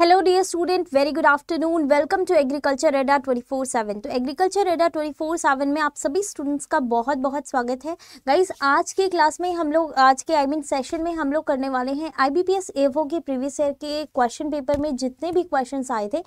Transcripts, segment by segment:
Hello dear student very good afternoon welcome to agriculture रेडा 24/7 तो agriculture रेडा 24/7 में आप सभी स्टूडेंट्स का बहुत बहुत स्वागत है गाइज आज के क्लास में हम लोग आज के आई मीन सेशन में हम लोग करने वाले हैं आईबीपीएस एफओ के प्रीवियस ईयर के क्वेश्चन पेपर में जितने भी क्वेश्चन आए थे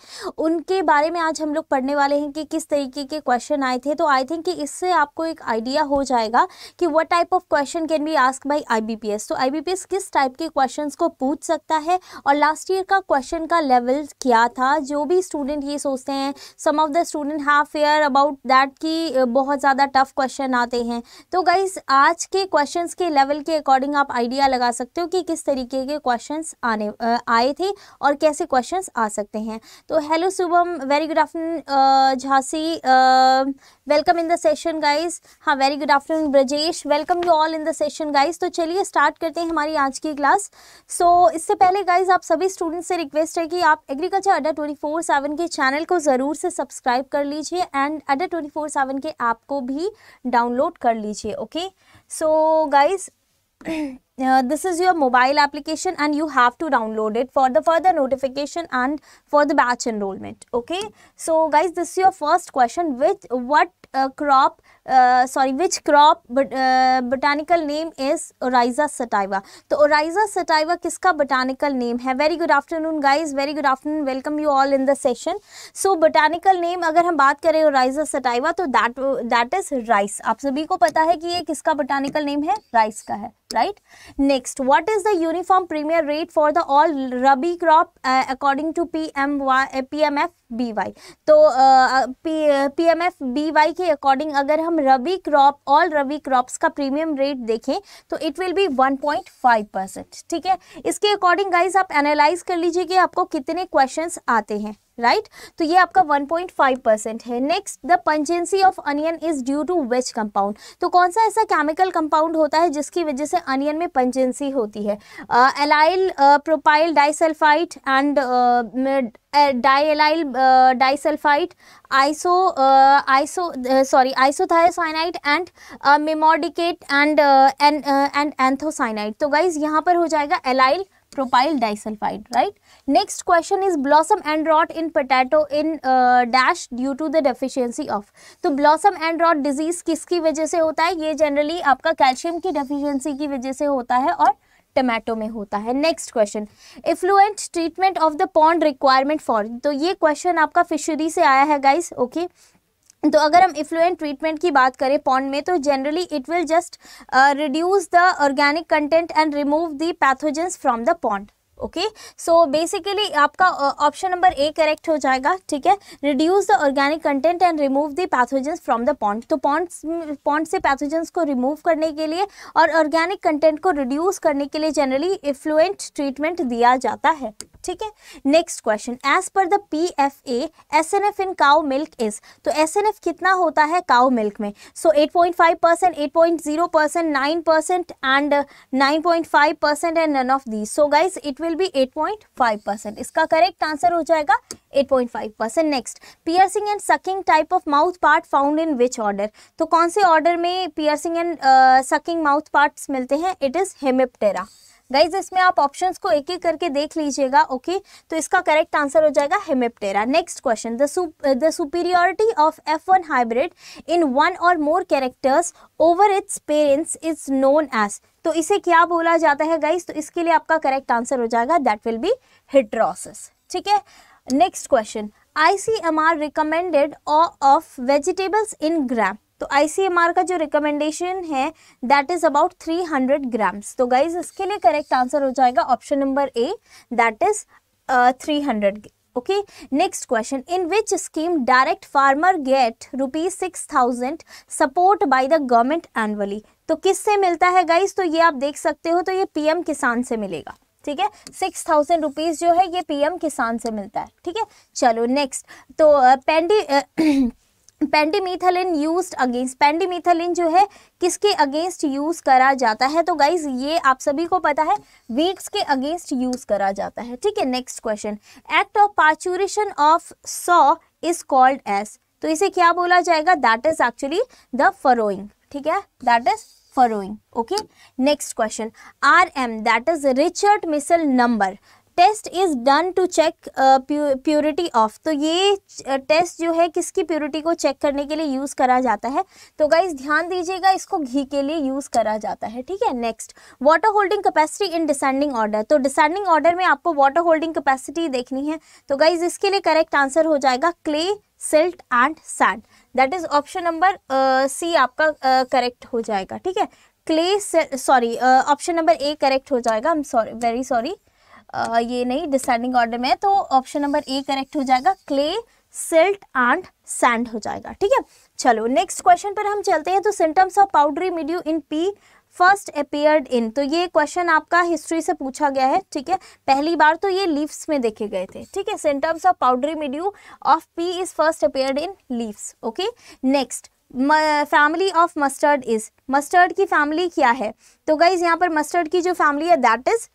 उनके बारे में आज हम लोग पढ़ने वाले हैं कि किस तरीके के क्वेश्चन आए थे तो आई थिंक इससे आपको एक आइडिया हो जाएगा कि what type of question can be asked by I तो आई किस टाइप के क्वेश्चन को पूछ सकता है और लास्ट ईयर का क्वेश्चन का लेवल क्या था जो भी स्टूडेंट ये सोचते हैं some of the student have fear about that कि बहुत ज़्यादा टफ क्वेश्चन आते हैं तो गाइज आज के क्वेश्चन के लेवल के अकॉर्डिंग आप आइडिया लगा सकते हो कि किस तरीके के क्वेश्चन आने आए थे और कैसे क्वेश्चन आ सकते हैं तो hello Shubham very good afternoon Jhansi welcome in the session guys हाँ very good afternoon Brajesh welcome you all in the session guys तो चलिए स्टार्ट करते हैं हमारी आज की क्लास सो so, इससे पहले गाइस आप सभी स्टूडेंट्स से रिक्वेस्ट है कि आप agriculture Adda twenty four seven के चैनल को ज़रूर से सब्सक्राइब कर लीजिए and Adda twenty four seven के ऐप को भी डाउनलोड कर लीजिए okay so guys uh, this is your mobile application and you have to download it for the further notification and for the batch enrollment okay so guys this is your first question with what crop sorry which crop botanical name is Oryza sativa तो Oryza sativa किसका botanical name है very good afternoon guys very good afternoon welcome you all in the session so botanical name अगर हम बात करें Oryza sativa तो that that is rice आप सभी को पता है कि ये किसका बोटानिकल नेम है राइस का है right next what is the uniform premier rate for the all rabi crop according to P M P M F B Y तो P M F B Y के अकॉर्डिंग अगर हम rabi crop all rabi crops का premium rate देखें तो it will B 1.5 percent ठीक है इसके अकॉर्डिंग गाइज आप एनालाइज कर लीजिए कि आपको कितने क्वेश्चंस आते हैं राइट right? तो ये आपका 1.5 परसेंट है next the pungency of onion is due to which compound तो कौन सा ऐसा केमिकल कंपाउंड होता है जिसकी वजह से अनियन में पंजेंसी होती है allyl propyl disulphide and diallyl disulphide iso iso sorry isothiocyanate and मेमोडिकेट एंड एंड एंथोसाइनाइट तो गाइज यहाँ पर हो जाएगा allyl propyl disulfide right next question is blossom and rot in potato in uh, dash due to the deficiency of तो blossom and rot disease किसकी वजह से होता है ये generally आपका calcium की deficiency की वजह से होता है और टमाटो में होता है next question effluent treatment of the pond requirement for तो ये क्वेश्चन आपका फिशरी से आया है गाइस ओके okay? तो अगर हम इफ्लुएंट ट्रीटमेंट की बात करें पॉन्ड में तो generally it will just reduce the organic content and remove the pathogens from the pond okay so basically आपका ऑप्शन नंबर ए करेक्ट हो जाएगा ठीक है reduce the organic content and remove the pathogens from the pond तो ponds pond से pathogens को remove करने के लिए और ऑर्गेनिक कंटेंट को रिड्यूस करने के लिए जनरली इफ्लुएंट ट्रीटमेंट दिया जाता है ठीक है next question as per the P F A S N F in cow milk is तो एस एन एफ कितना होता है काउ मिल्क में so eight point five percent eight point zero percent nine percent and nine point five percent and none of the so guys it will will be 8.5 percent इसका correct answer हो जाएगा 8.5 percent next piercing and sucking type of mouth part found in which order तो कौन से order में piercing and sucking mouth part मिलते हैं it is Hemiptera guys इसमें आप ऑप्शंस को एक एक करके देख लीजिएगा ओके okay? तो इसका करेक्ट आंसर हो जाएगा Hemiptera next question the superiority of F one hybrid in one or more characters over its parents is known as तो इसे क्या बोला जाता है गाइस तो इसके लिए आपका करेक्ट आंसर हो जाएगा दैट विल बी हिड्रोसिस ठीक है next question ICMR recommended of vegetables in gram तो आईसीएमआर का जो रिकमेंडेशन है दैट इज अबाउट 300 ग्राम्स तो गाइज इसके लिए करेक्ट आंसर हो जाएगा option number A that is three hundred okay next question in which scheme direct farmer get rupees six thousand support by the government annually तो किससे मिलता है guys तो ये आप देख सकते हो तो ये पीएम किसान से मिलेगा ठीक है सिक्स थाउजेंड रुपीज जो है ये पीएम किसान से मिलता है ठीक है चलो नेक्स्ट तो पेंडी पेंडीमिथलिन यूज अगेंस्ट पेंडीमिथलिन जो है किसके अगेंस्ट यूज़ करा जाता है तो गाइज ये आप सभी को पता है वीट्स के अगेंस्ट यूज़ करा जाता है ठीक है नेक्स्ट क्वेश्चन एक्ट ऑफ पाचुरेशन of soil is called as तो इसे क्या बोला जाएगा that is actually the furrowing ठीक है that is furrowing okay next question R M that is Reichert Meissl number test is done to check purity of तो ये टेस्ट जो है किसकी प्योरिटी को चेक करने के लिए यूज़ करा जाता है तो गाइज ध्यान दीजिएगा इसको घी के लिए यूज़ करा जाता है ठीक है next water holding capacity in descending order तो डिसेंडिंग ऑर्डर में आपको वाटर होल्डिंग कैपेसिटी देखनी है तो गाइज इसके लिए करेक्ट आंसर हो जाएगा clay silt and sand that is option number C आपका करेक्ट uh, हो जाएगा ठीक है clay sorry option number A correct हो जाएगा I am sorry very sorry ये नहीं डिसेंडिंग ऑर्डर में है तो ऑप्शन नंबर ए करेक्ट हो जाएगा क्ले सिल्ट एंड सैंड हो जाएगा ठीक है चलो नेक्स्ट क्वेश्चन पर हम चलते हैं तो symptoms of powdery mildew in pea first appeared in तो ये क्वेश्चन आपका हिस्ट्री से पूछा गया है ठीक है पहली बार तो ये लीव्स में देखे गए थे ठीक है symptoms of powdery mildew of pea is first appeared in leaves okay next family of mustard is mustard की फैमिली क्या है तो गाइज यहाँ पर मस्टर्ड की जो फैमिली है दैट इज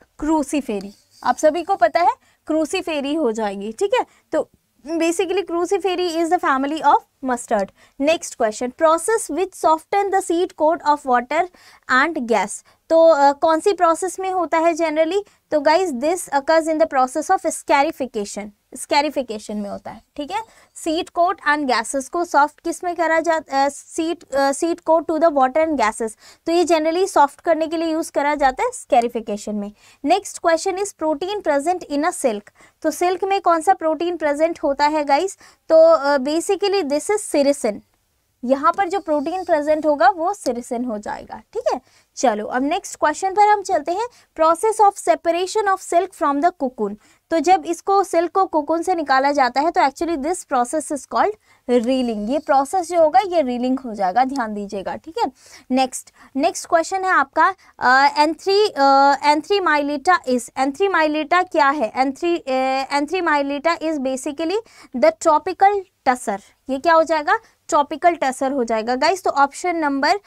फेरी आप सभी को पता है फेरी हो जाएगी ठीक है तो बेसिकली फेरी is the family of mustard. Next question, process which soften the seed coat of water and gas. तो uh, कौन सी प्रोसेस में होता है जनरली तो guys this occurs in the process of scarification scarification में होता है ठीक है सीट कोट एंड गैसेस को सॉफ्ट किस में करा जाता seed seed coat to the water and gases तो ये जनरली सॉफ्ट करने के लिए यूज़ करा जाता है स्कैरिफिकेशन में next question is protein present in a silk तो सिल्क में कौन सा प्रोटीन प्रेजेंट होता है गाइस तो बेसिकली दिस इज सिरिसिन यहाँ पर जो प्रोटीन प्रेजेंट होगा वो सिरिसिन हो जाएगा ठीक है चलो अब नेक्स्ट क्वेश्चन पर हम चलते हैं process of separation of silk from the cocoon तो जब इसको सिल्क को कोकून से निकाला जाता है तो actually this process is called reeling ये प्रोसेस जो होगा ये रीलिंग हो जाएगा ध्यान दीजिएगा ठीक है नेक्स्ट नेक्स्ट क्वेश्चन है आपका एंथ्री एंथ्री माइलेटा इज एंथ्री माइलेटा क्या है Antheraea Antheraea mylitta is basically the tropical tasar ये क्या हो जाएगा ट्रॉपिकल टसर हो जाएगा गाइस तो ऑप्शन नंबर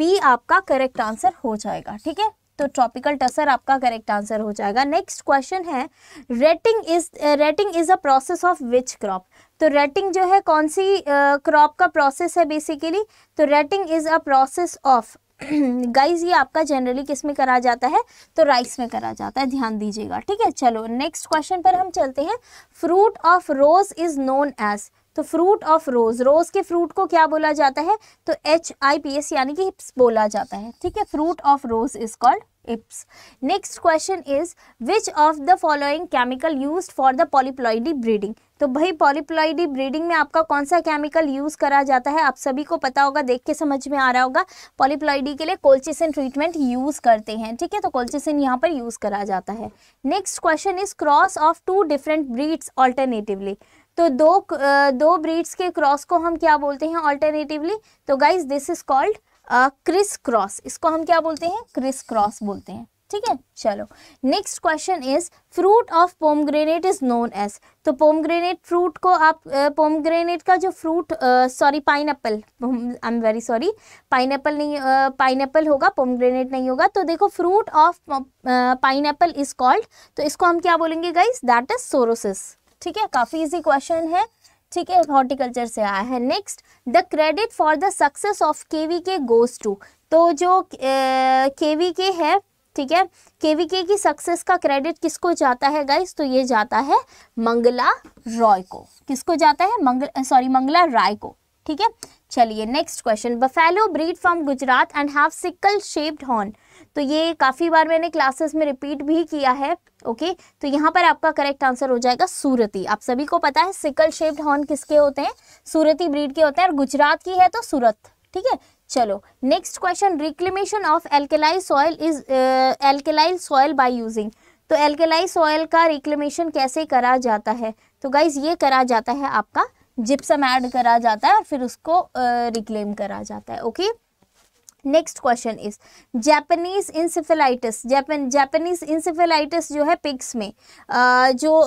बी आपका करेक्ट आंसर हो जाएगा ठीक है तो ट्रॉपिकल टसर आपका करेक्ट आंसर हो जाएगा नेक्स्ट क्वेश्चन है retting is retting is a process of which crop तो रेटिंग जो है कौन सी क्रॉप uh, का प्रोसेस है बेसिकली तो retting is a process of guys ये आपका जनरली किस में करा जाता है तो राइस में करा जाता है ध्यान दीजिएगा ठीक है चलो नेक्स्ट क्वेश्चन पर हम चलते हैं fruit of rose is known as तो फ्रूट ऑफ रोज रोज के फ्रूट को क्या बोला जाता है तो एच आई पी एस यानी कि हिप्स बोला जाता है ठीक है fruit of rose is called hips next question is which of the following chemical use for the polyploidy breeding तो भाई पॉलीप्लॉइडी ब्रीडिंग में आपका कौन सा केमिकल यूज करा जाता है आप सभी को पता होगा देख के समझ में आ रहा होगा पॉलीप्लॉइडी के लिए कोल्चिसन ट्रीटमेंट यूज करते हैं ठीक है तो कोल्चिसन यहाँ पर यूज करा जाता है next question is cross of two different breeds alternatively तो दो दो ब्रीड्स के क्रॉस को हम क्या बोलते हैं ऑल्टरनेटिवली तो guys this is called criss cross इसको हम क्या बोलते हैं क्रिस क्रॉस बोलते हैं ठीक है चलो next question is fruit of pomegranate is known as तो पोमग्रेनेट फ्रूट को आप पोमग्रेनेट uh, का जो fruit sorry pineapple I am very sorry pineapple नहीं पाइन uh, एप्पल होगा पोमग्रेनेट नहीं होगा तो देखो fruit of pineapple is called तो इसको हम क्या बोलेंगे गाइज दैट इज सोरोसिस ठीक है काफ़ी इजी क्वेश्चन है ठीक है हॉर्टिकल्चर से आया है next the credit for the success of KV K goes to तो जो केवी के है ठीक है केवीके की सक्सेस का क्रेडिट किसको जाता है गाइस तो ये जाता है मंगला रॉय को किसको जाता है मंगल सॉरी मंगला राय को ठीक है चलिए next question buffalo breed from Gujarat and have sickle shaped horn तो ये काफ़ी बार मैंने क्लासेस में रिपीट भी किया है ओके तो यहाँ पर आपका करेक्ट आंसर हो जाएगा सूरती आप सभी को पता है सिकल शेप्ड हॉर्न किसके होते हैं सूरती ब्रीड के होते हैं और गुजरात की है तो सूरत ठीक है चलो next question reclamation of alkaline soil is alkaline soil by using तो एल्केलाइज सॉयल का रिक्लेमेशन कैसे करा जाता है तो गाइज ये करा जाता है आपका जिप्सम ऐड करा जाता है और फिर उसको रिक्लेम करा जाता है okay next question is Japanese encephalitis Japan Japanese encephalitis जो है पिक्स में आ, जो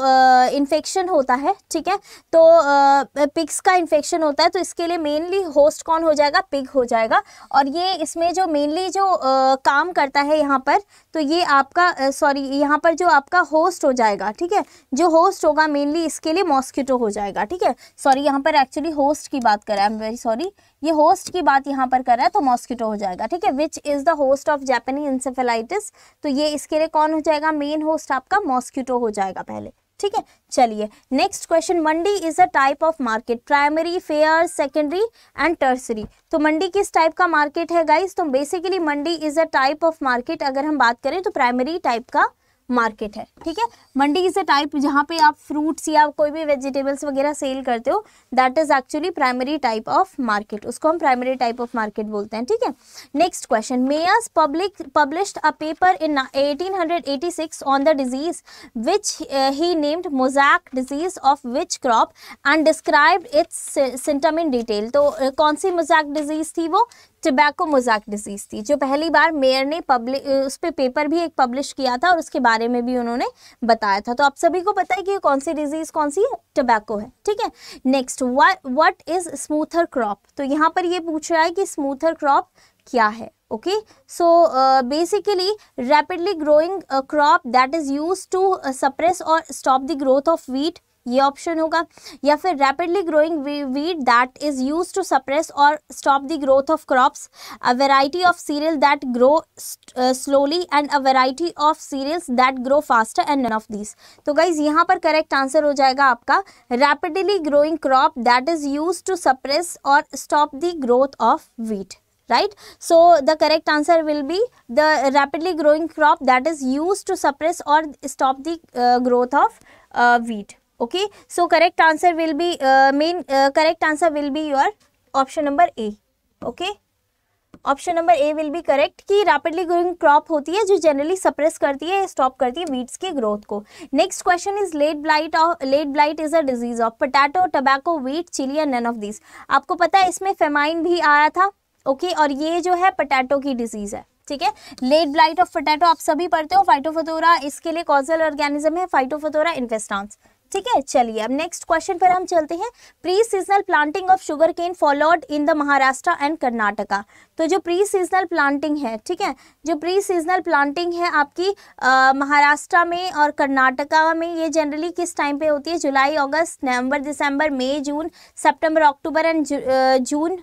इन्फेक्शन होता है ठीक है तो आ, का इन्फेक्शन होता है तो इसके लिए मेनली होस्ट कौन हो जाएगा पिग हो जाएगा और ये इसमें जो मेनली जो आ, काम करता है यहाँ पर तो ये आपका सॉरी यहाँ पर जो आपका होस्ट हो जाएगा ठीक है जो होस्ट होगा मेनली इसके लिए मॉस्किटो हो जाएगा ठीक है सॉरी यहाँ पर एक्चुअली होस्ट की बात करें आई एम वेरी सॉरी ये होस्ट की बात यहाँ पर कर रहा है तो मॉस्किटो हो जाएगा ठीक है which is the host of Japanese encephalitis तो ये इसके लिए कौन हो जाएगा मेन होस्ट आपका मॉस्किटो हो जाएगा पहले ठीक है चलिए next question mandi is a type of market primary fair secondary and tertiary तो मंडी किस टाइप का मार्केट है गाइज तो basically mandi is a type of market अगर हम बात करें तो प्राइमरी टाइप का मार्केट है ठीक है मंडी इज अ टाइप जहाँ पे आप फ्रूट्स या कोई भी वेजिटेबल्स वगैरह सेल करते हो that is actually primary type of market उसको हम प्राइमरी टाइप ऑफ मार्केट बोलते हैं ठीक है next question Mayers public published a paper in 1886 on the disease which he named mosaic disease of which crop and describe its symptom in detail तो uh, कौन सी mosaic disease थी वो tobacco मोजाक disease थी जो पहली बार मेयर ने public उस पर पे पेपर भी एक पब्लिश किया था और उसके बारे में भी उन्होंने बताया था तो आप सभी को पता है कि कौन सी डिजीज़ कौन सी है टबैको है ठीक है next what is smother crop तो यहाँ पर ये पूछ रहा है कि स्मूथर क्रॉप क्या है okay so basically rapidly growing crop that is use to suppress और stop the growth of wheat ये ऑप्शन होगा या फिर rapidly growing weed that is use to suppress और stop the growth of crops a variety of cereal that grow slowly and a variety of cereals that grow faster and none of these तो guys यहाँ पर correct answer हो जाएगा आपका rapidly growing crop that is use to suppress और stop the growth of wheat right so the correct answer will be the rapidly growing crop that is used to suppress or stop the uh, growth of uh, wheat okay so correct answer will be main correct answer will be your option number A okay option number A will be correct कि rapidly growing crop होती है जो generally suppress करती है stop करती है weeds की growth को next question is late blight of late blight is a disease of potato tobacco wheat chilli and none of this आपको पता है इसमें फेमाइन भी आया था ओके okay? और ये जो है पोटैटो की डिजीज है ठीक है लेट ब्लाइट ऑफ पोटैटो आप सभी पढ़ते हो फाइटोफोथोरा इसके लिए कॉजल ऑर्गेनिज्म है फाइटोफोथोरा इन्फेस्टांस ठीक है चलिए अब नेक्स्ट क्वेश्चन पर हम चलते हैं pre seasonal planting of sugarcane followed in the Maharashtra and Karnataka तो जो प्री सीजनल प्लांटिंग है ठीक है जो प्री सीजनल प्लांटिंग है आपकी महाराष्ट्र में और कर्नाटका में ये जनरली किस टाइम पे होती है July August November December May June September October and June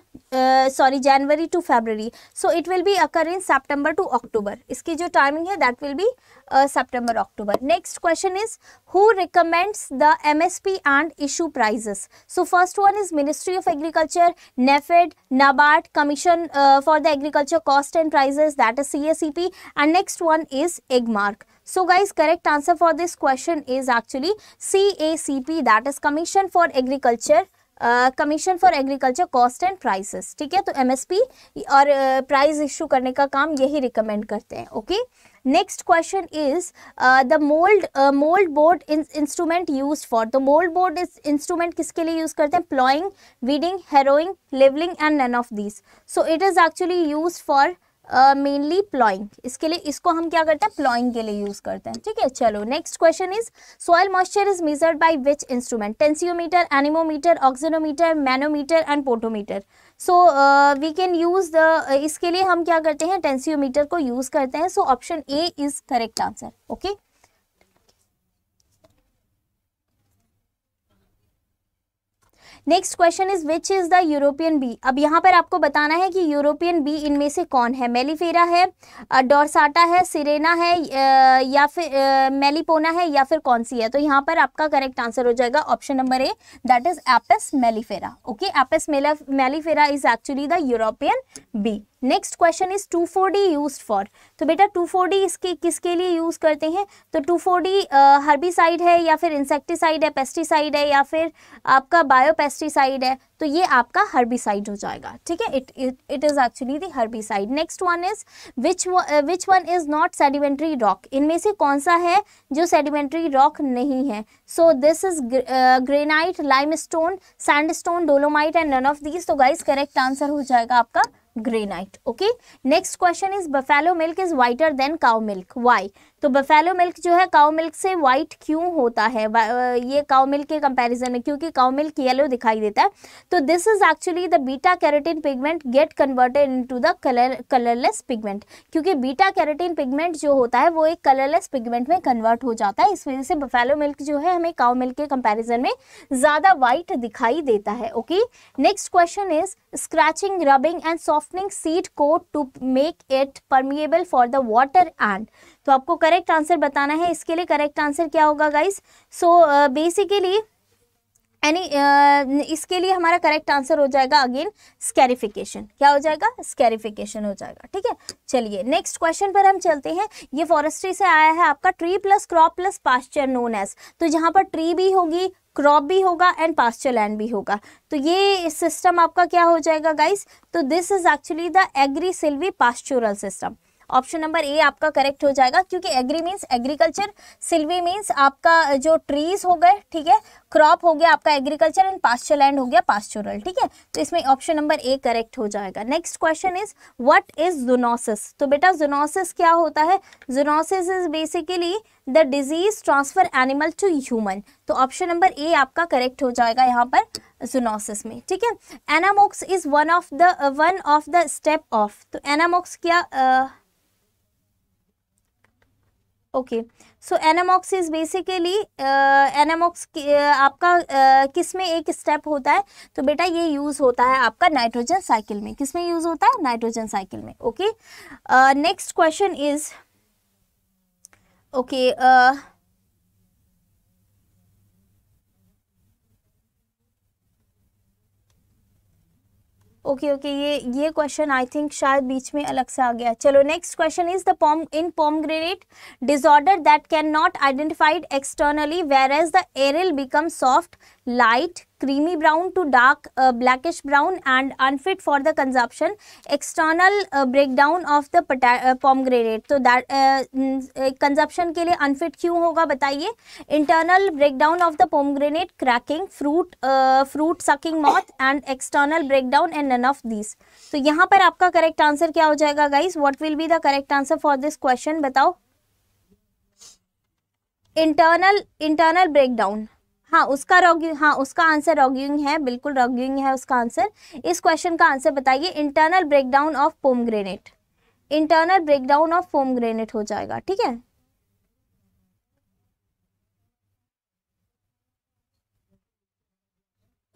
sorry January to February so it will be occur in September to October इसकी जो टाइमिंग है that will be September October next question is who recommends the M S P and issue prices so first one is ministry of agriculture NAFED NABARD commission for the agriculture cost and prices that is C S C P and next one is Agmark so guys correct answer for this question is actually C A C P that is commission for agriculture commission for agriculture cost and prices ठीक है तो M S P और price uh, issue करने का काम यही recommend करते हैं okay okay? Next question is the mould mould board instrument use for the mould board is instrument किसके लिए यूज करते हैं ploughing weeding हेरोइंग levelling and none of this so it is actually use for mainly ploughing इसके लिए इसको हम क्या करते हैं प्लॉइंग के लिए यूज करते हैं ठीक है चलो next question is soil moisture is measured by which instrument tensiometer anemometer auxanometer manometer and potometer so we can use the इसके लिए हम क्या करते हैं टेंसियोमीटर को यूज़ करते हैं so option A is correct answer okay next question is which is the European bee अब यहाँ पर आपको बताना है कि यूरोपियन बी इनमें से कौन है मेलीफेरा है डोरसाटा है सिरेना है या फिर मेलीपोना है या फिर कौन सी है तो यहाँ पर आपका करेक्ट आंसर हो जाएगा option number A that is Apis mellifera okay Apis mellifera is actually the European bee next question is four D use for तो बेटा फोर डी इसके किसके लिए यूज़ करते हैं तो 2,4-D हर्बिसाइड है या फिर इंसेक्टिसाइड है पेस्टिसाइड है या फिर आपका बायोपेस्टिसाइड है तो ये आपका हर्बिसाइड हो जाएगा ठीक है it it is actually the herbicide next one is which which one is not sedimentary rock इनमें से कौन सा है जो सेडिमेंट्री रॉक नहीं है so this is granite limestone sandstone dolomite and none of these तो guys correct answer हो जाएगा आपका granite okay next question is buffalo milk is whiter than cow milk why तो buffalo milk जो है cow milk से white क्यों होता है ये काउ मिल्क के कंपैरिजन में क्योंकि काउ मिल्क येलो दिखाई देता है तो this is actually the beta carotene pigment get converted into the colour colourless pigment क्योंकि बीटा कैरेटिन पिगमेंट जो होता है वो एक कलरलेस पिगमेंट में कन्वर्ट हो जाता है इस वजह से बफेलो मिल्क जो है हमें काउ मिल्क के कंपेरिजन में ज़्यादा वाइट दिखाई देता है okay next question is scratching rubbing and softening seed coat to make it permeable for the water and तो आपको करेक्ट आंसर बताना है इसके लिए करेक्ट आंसर क्या होगा गाइस सो बेसिकली एनी इसके लिए हमारा करेक्ट आंसर हो जाएगा अगेन स्कैरिफिकेशन क्या हो जाएगा स्कैरिफिकेशन हो जाएगा ठीक है चलिए नेक्स्ट क्वेश्चन पर हम चलते हैं ये फॉरेस्ट्री से आया है आपका tree plus crop plus pasture known as तो जहाँ पर ट्री भी होगी क्रॉप भी होगा एंड पास्चर लैंड भी होगा तो ये सिस्टम आपका क्या हो जाएगा गाइस तो this is actually the agri silvi pastoral system option number A आपका करेक्ट हो जाएगा क्योंकि agri means agriculture silvi means आपका जो ट्रीज हो गए ठीक है क्रॉप हो गया आपका एग्रीकल्चर एंड पास्चर लैंड हो गया पास्चोरल ठीक है तो इसमें ऑप्शन नंबर ए करेक्ट हो जाएगा next question is what is zoonosis तो बेटा जुनोसिस क्या होता है zoonosis is basically the disease transfer animal to human तो ऑप्शन नंबर ए आपका करेक्ट हो जाएगा यहाँ पर जुनोसिस में ठीक है anammox is one of the one of the step of तो एनामोक्स क्या uh, okay so anammox is basically anammox आपका uh, किस में एक स्टेप होता है तो बेटा ये यूज़ होता है आपका नाइट्रोजन साइकिल में किस में यूज़ होता है नाइट्रोजन साइकिल में okay next question is okay okay okay ये ये क्वेश्चन आई थिंक शायद बीच में अलग से आ गया चलो next question is the pome in pomegranate disorder that can not identified externally whereas the aril become soft light creamy brown to dark uh, blackish brown and unfit for the consumption external uh, breakdown of the uh, pomegranate so that uh, consumption के लिए unfit क्यों होगा बताइए internal breakdown of the pomegranate cracking fruit uh, fruit sucking moth and external breakdown and none of these तो so, यहाँ पर आपका correct answer क्या हो जाएगा guys what will be the correct answer for this question बताओ internal internal breakdown हाँ उसका रॉगिंग हाँ उसका आंसर रॉगिंग है बिल्कुल रॉगिंग है उसका आंसर इस क्वेश्चन का आंसर बताइए internal breakdown of pomegranate internal breakdown of pomegranate हो जाएगा ठीक है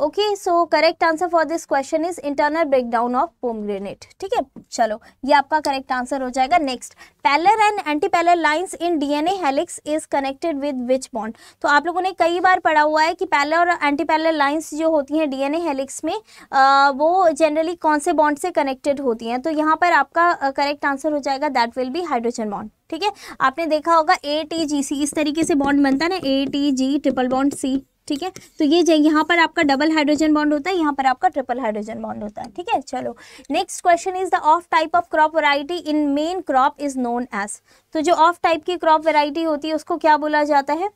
okay so correct answer for this question is internal breakdown of pomegranate ठीक है चलो ये आपका करेक्ट आंसर हो जाएगा next parallel and anti parallel lines in DNA helix is connected with which bond तो आप लोगों ने कई बार पढ़ा हुआ है कि पैलर और एंटी पैलर लाइन्स जो होती हैं डीएनए हेलिक्स में आ, वो जनरली कौन से बॉन्ड से कनेक्टेड होती हैं तो यहाँ पर आपका करेक्ट आंसर हो जाएगा that will be hydrogen bond ठीक है आपने देखा होगा ए टी जी सी इस तरीके से बॉन्ड बनता है ना A T G triple bond C ठीक है तो ये जो यहाँ पर आपका डबल हाइड्रोजन बॉन्ड होता है यहाँ पर आपका ट्रिपल हाइड्रोजन बॉन्ड होता है ठीक है चलो next question is the off type of crop variety in main crop is known as तो जो ऑफ टाइप की क्रॉप वैरायटी होती है उसको क्या बोला जाता है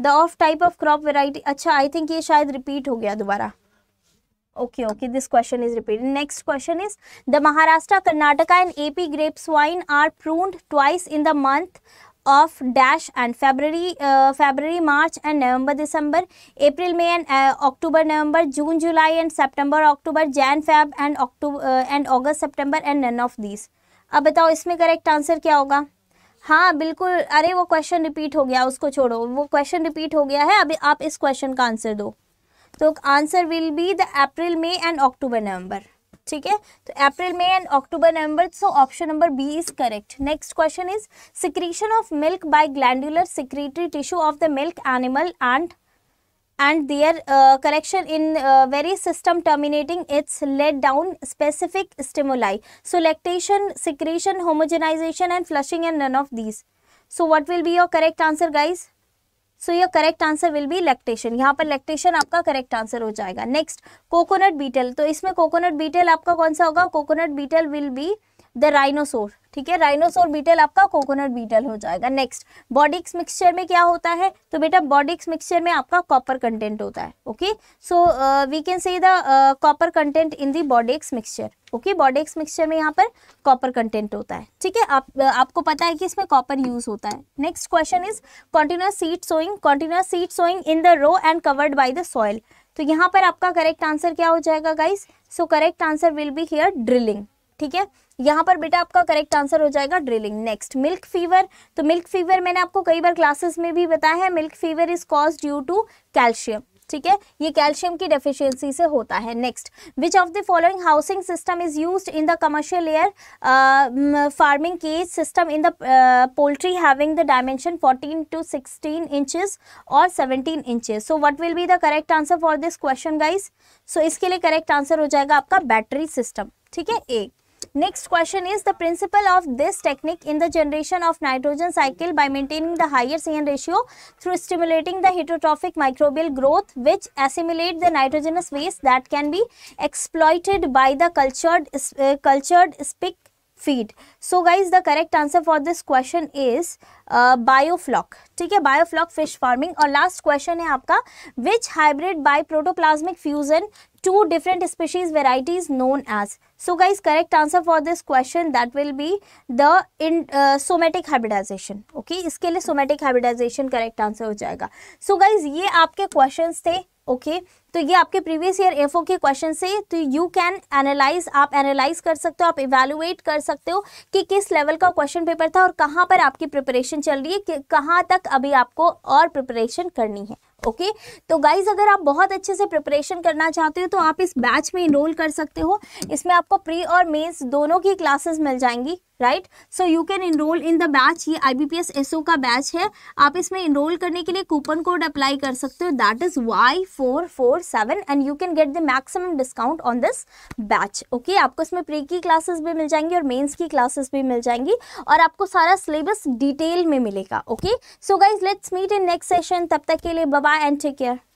the off type of crop variety अच्छा आई थिंक ये शायद रिपीट हो गया दोबारा okay okay this question is repeat next question is the Maharashtra Karnataka and AP grapes vine are pruned twice in the month of dash and February February March and November December April May and October November June July and September October Jan Feb and October and August September and none of this अब बताओ इसमें correct answer क्या होगा हाँ बिल्कुल अरे वो question repeat हो गया उसको छोड़ो वो क्वेश्चन रिपीट हो गया है अभी आप इस क्वेश्चन का आंसर दो तो answer will be the April May and October November ठीक है तो April May and October November so option number B is correct next question is secretion of milk by glandular secretory tissue of the milk animal and and their correction in very system terminating its let down specific stimuli so lactation secretion homogenization and flushing and none of these so what will be your correct answer guys so your correct answer will be lactation यहाँ पर lactation आपका correct answer हो जाएगा next coconut beetle तो इसमें coconut beetle आपका कौन सा होगा coconut beetle will be the rhinoceros ठीक है राइनोसोर बीटल आपका कोकोनट बीटल हो जाएगा नेक्स्ट बॉडिक्स मिक्सचर में क्या होता है तो बेटा बॉडिक्स मिक्सचर में आपका कॉपर कंटेंट होता है okay so we can say the copper content in the Bordeaux mixture okay Bordeaux mixture में यहाँ पर कॉपर कंटेंट होता है ठीक है आप uh, आपको पता है कि इसमें कॉपर यूज होता है next question is continuous seed sowing continuous seed sowing in the row and covered by the soil तो यहाँ पर आपका करेक्ट आंसर क्या हो जाएगा guys so correct answer will be here drilling ठीक है यहाँ पर बेटा आपका करेक्ट आंसर हो जाएगा ड्रिलिंग नेक्स्ट मिल्क फीवर तो मिल्क फीवर मैंने आपको कई बार क्लासेस में भी बताया है milk fever is cause due to calcium ठीक है ये कैल्शियम की डेफिशिएंसी से होता है next which of the following housing system is used in the commercial air farming cage system in the poultry having the dimension 14 to 16 inches और 17 inches so what will be the correct answer for this question guys so इसके लिए correct answer हो जाएगा आपका battery system ठीक है ए Next question is the principle of this technique in the generation of nitrogen cycle by maintaining the higher CN ratio through stimulating the heterotrophic microbial growth which assimilate the nitrogenous waste that can be exploited by the cultured, uh, cultured spic feed. So guys the correct answer for this question is uh, bioflock. ठीक है biofloc fish farming और last question है आपका which hybrid by protoplasmic fusion two different species varieties known as so guys correct answer for this question that will be the in somatic hybridization okay इसके लिए somatic hybridisation correct answer हो जाएगा सो so guys ये आपके question थे okay okay, तो ये आपके प्रीवियस ईयर एफ के क्वेश्चन से तो यू कैन एनालाइज आप एनालाइज कर सकते हो आप इवेलुएट कर सकते हो कि किस लेवल का क्वेश्चन पेपर था और कहाँ पर आपकी प्रिपरेशन चल रही है कि कहाँ तक अभी आपको और प्रिपरेशन करनी है ओके तो गाइज अगर आप बहुत अच्छे से प्रिपरेशन करना चाहते हो तो आप इस बैच में इनरोल कर सकते हो इसमें आपको प्री और मेन्स दोनों की क्लासेस मिल जाएंगी right so you can enrol in the batch ये आईबीपीएस एसओ का बैच है आप इसमें इनरोल करने के लिए कूपन कोड अप्लाई कर सकते हो that is Y four four seven and you can get the maximum discount on this batch okay आपको इसमें प्री की क्लासेस भी मिल जाएंगी और मेंस की क्लासेस भी मिल जाएंगी और आपको सारा सिलेबस डिटेल में मिलेगा okay so guys let's meet in next session तब तक के लिए बाय एंड टेक केयर